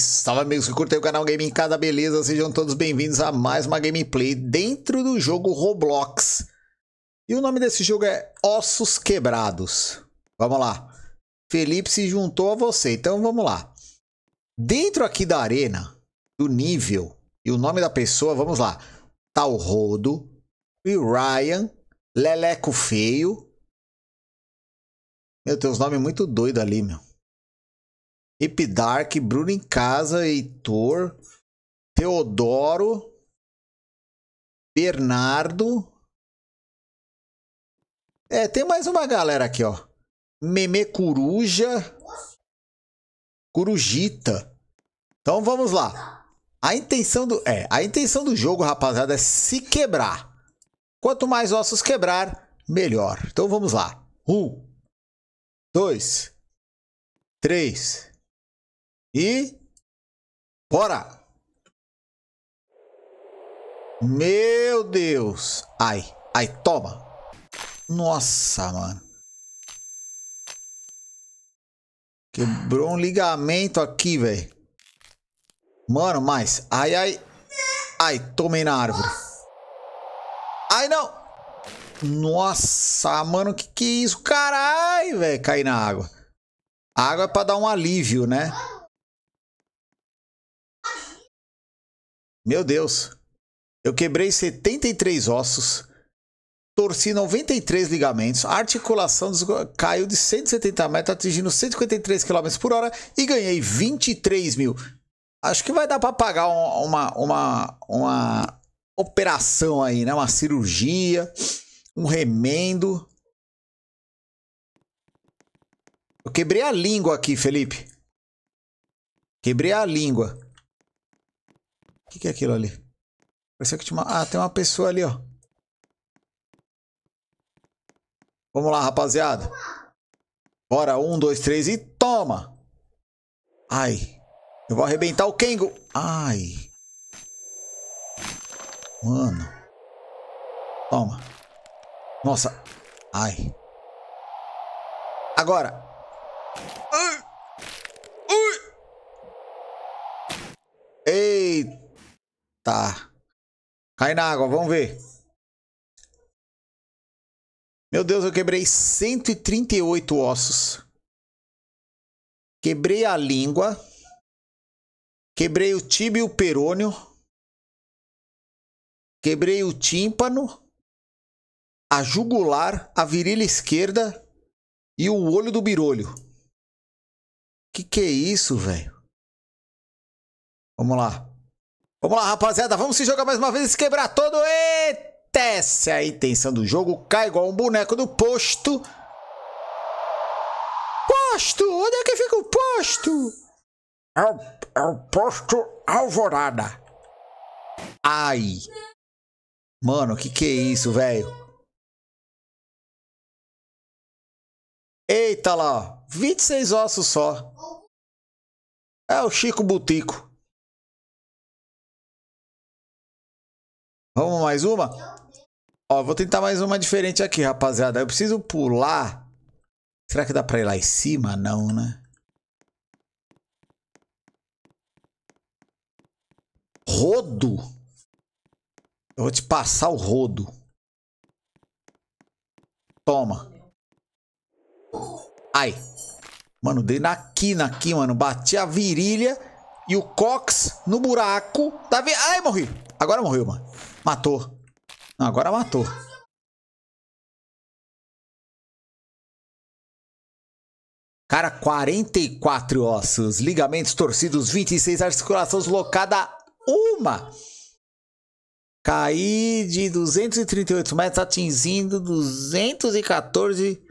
Salve amigos que curtem o canal Game em Cada Beleza, sejam todos bem-vindos a mais uma gameplay dentro do jogo Roblox. E o nome desse jogo é Ossos Quebrados. Vamos lá. Felipe se juntou a você, então vamos lá. Dentro aqui da arena, do nível e o nome da pessoa, vamos lá. Tá o Rodo, e Ryan, Leleco Feio. Meu, tem uns nomes muito doidos ali, meu. Epidark, Bruno em Casa, Heitor, Teodoro, Bernardo. É, tem mais uma galera aqui, ó. Meme Coruja, Corujita. Então vamos lá. A intenção do é, a intenção do jogo, rapaziada, é se quebrar. Quanto mais ossos quebrar, melhor. Então vamos lá. Um, dois, três, e bora! Meu Deus! Ai, ai, toma! Nossa, mano. Quebrou um ligamento aqui, velho. Mano, mais. Ai, ai. Ai, tomei na árvore. Ai, não. Nossa, mano, que que é isso? Caralho, velho. Caí na água. A água é pra dar um alívio, né? Meu Deus, eu quebrei 73 ossos, torci 93 ligamentos, a articulação caiu de 170 metros, atingindo 153 km por hora e ganhei 23 mil. Acho que vai dar para pagar uma, uma, uma operação aí, né? Uma cirurgia, um remendo. Eu quebrei a língua aqui, Felipe. Quebrei a língua que, que é aquilo ali? Parece que tinha uma... Ah, tem uma pessoa ali, ó. Vamos lá, rapaziada. Bora, um, dois, três e toma! Ai. Eu vou arrebentar o Kengo. Ai. Mano. Toma. Nossa. Ai. Agora. Ai. Tá. Cai na água, vamos ver. Meu Deus, eu quebrei 138 ossos. Quebrei a língua. Quebrei o tibio e o perônio. Quebrei o tímpano. A jugular, a virilha esquerda e o olho do birolho. Que que é isso, velho? Vamos lá. Vamos lá, rapaziada, vamos se jogar mais uma vez e quebrar todo. Eita, essa é a intenção do jogo. Cai igual um boneco do posto. Posto! Onde é que fica o posto? É o, é o posto Alvorada. Ai. Mano, que que é isso, velho? Eita lá, ó. 26 ossos só. É o Chico Butico. Vamos mais uma? Ó, vou tentar mais uma diferente aqui, rapaziada. Eu preciso pular. Será que dá pra ir lá em cima? Não, né? Rodo? Eu vou te passar o rodo. Toma. Ai. Mano, dei na quina aqui, mano. Bati a virilha e o cox no buraco. Tá vendo? Ai, morri. Agora morreu, mano. Matou. Não, agora matou. Cara, 44 ossos, ligamentos torcidos, 26 articulação locada, uma. Caí de 238 metros, atingindo 214.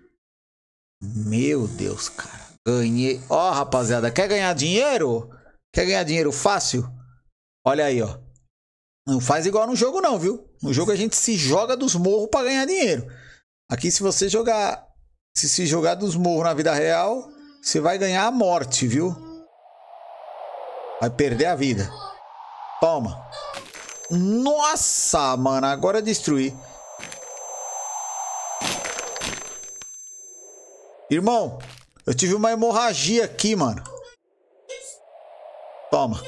Meu Deus, cara. Ganhei. Ó, oh, rapaziada, quer ganhar dinheiro? Quer ganhar dinheiro fácil? Olha aí, ó. Não faz igual no jogo, não, viu? No jogo a gente se joga dos morros para ganhar dinheiro. Aqui, se você jogar. Se se jogar dos morros na vida real, você vai ganhar a morte, viu? Vai perder a vida. Toma. Nossa, mano. Agora é destruí. Irmão, eu tive uma hemorragia aqui, mano. Toma.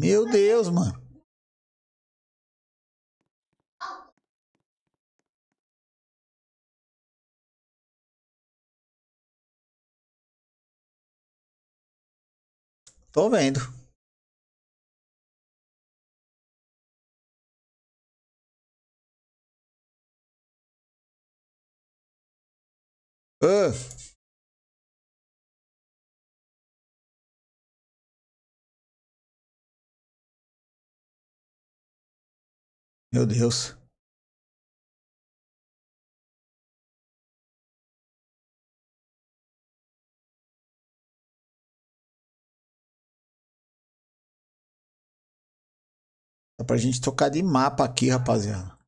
Meu Deus, mano. Tô vendo. Ah. Meu Deus. Dá pra gente tocar de mapa aqui, rapaziada.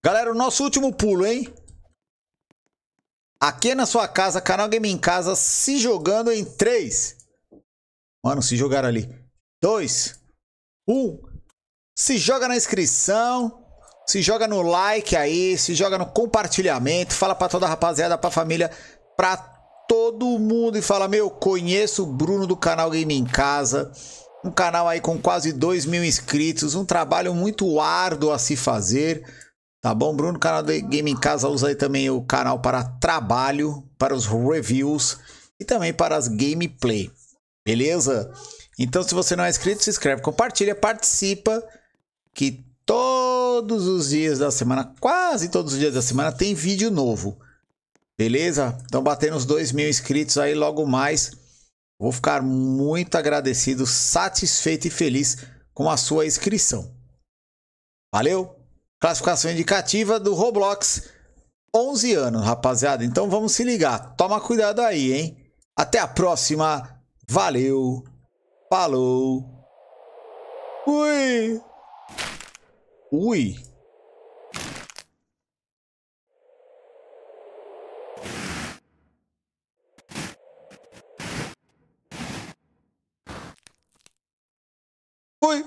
Galera, o nosso último pulo, hein? Aqui na sua casa, canal Game em Casa, se jogando em 3. Mano, se jogaram ali. 2. 1. Se joga na inscrição, se joga no like aí, se joga no compartilhamento, fala para toda a rapaziada, para a família, para todo mundo e fala: Meu, conheço o Bruno do canal Game em Casa. Um canal aí com quase 2 mil inscritos, um trabalho muito árduo a se fazer. Tá bom, Bruno? canal do Game em Casa usa aí também o canal para trabalho, para os reviews e também para as gameplay. Beleza? Então, se você não é inscrito, se inscreve, compartilha, participa que todos os dias da semana, quase todos os dias da semana, tem vídeo novo. Beleza? Então batendo os 2 mil inscritos aí logo mais. Vou ficar muito agradecido, satisfeito e feliz com a sua inscrição. Valeu? Classificação indicativa do Roblox. 11 anos, rapaziada. Então vamos se ligar. Toma cuidado aí, hein? Até a próxima. Valeu. Falou. Fui. Ui! Ui!